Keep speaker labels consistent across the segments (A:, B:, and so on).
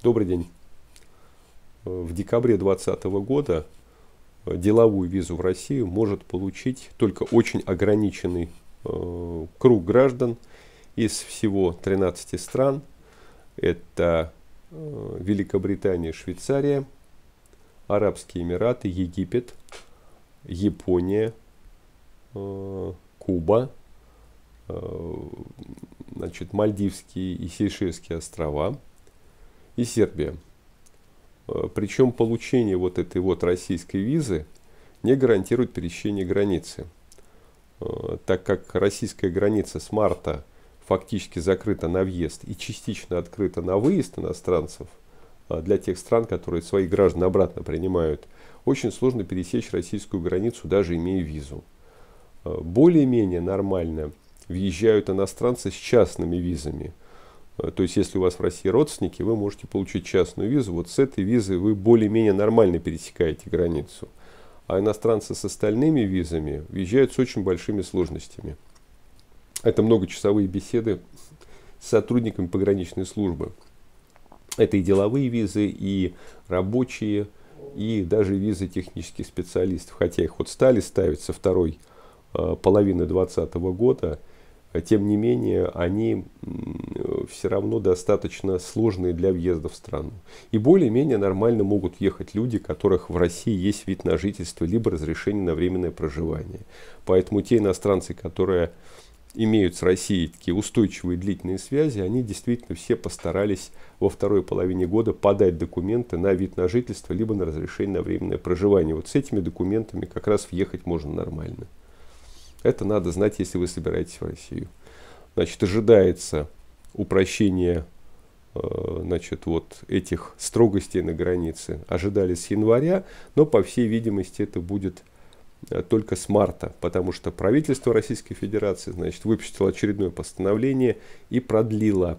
A: Добрый день. Э, в декабре 2020 года э, деловую визу в Россию может получить только очень ограниченный э, круг граждан из всего 13 стран. Это Великобритания, Швейцария, Арабские Эмираты, Египет, Япония, Куба, значит, Мальдивские и Сейшельские острова – и Сербия. Э, Причем получение вот этой вот российской визы не гарантирует пересечение границы. Э, так как российская граница с марта фактически закрыта на въезд и частично открыта на выезд иностранцев а для тех стран, которые своих граждан обратно принимают, очень сложно пересечь российскую границу, даже имея визу. Э, более-менее нормально въезжают иностранцы с частными визами – Э, то есть, если у вас в России родственники, вы можете получить частную визу. Вот с этой визы вы более-менее нормально пересекаете границу. А иностранцы с остальными визами въезжают с очень большими сложностями. Это многочасовые беседы с сотрудниками пограничной службы. Это и деловые визы, и рабочие, и даже визы технических специалистов. Хотя их вот стали ставить со второй э, половины 2020 года – а тем не менее, они все равно достаточно сложные для въезда в страну. И более-менее нормально могут ехать люди, которых в России есть вид на жительство, либо разрешение на временное проживание. Поэтому те иностранцы, которые имеют с Россией такие устойчивые длительные связи, они действительно все постарались во второй половине года подать документы на вид на жительство, либо на разрешение на временное проживание. Вот с этими документами как раз въехать можно нормально. Это надо знать, если вы собираетесь в Россию. Значит, ожидается упрощение э, значит, вот этих строгостей на границе. Ожидали с января, но, по всей видимости, это будет э, только с марта, потому что правительство Российской Федерации значит, выпустило очередное постановление и продлило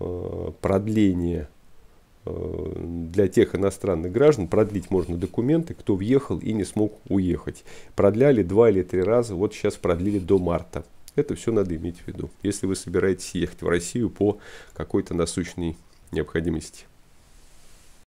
A: э, продление Э, для тех иностранных граждан продлить можно документы, кто въехал и не смог уехать. Продляли два или три раза, вот сейчас продлили до марта. Это все надо иметь в виду, если вы собираетесь ехать в Россию по какой-то насущной необходимости.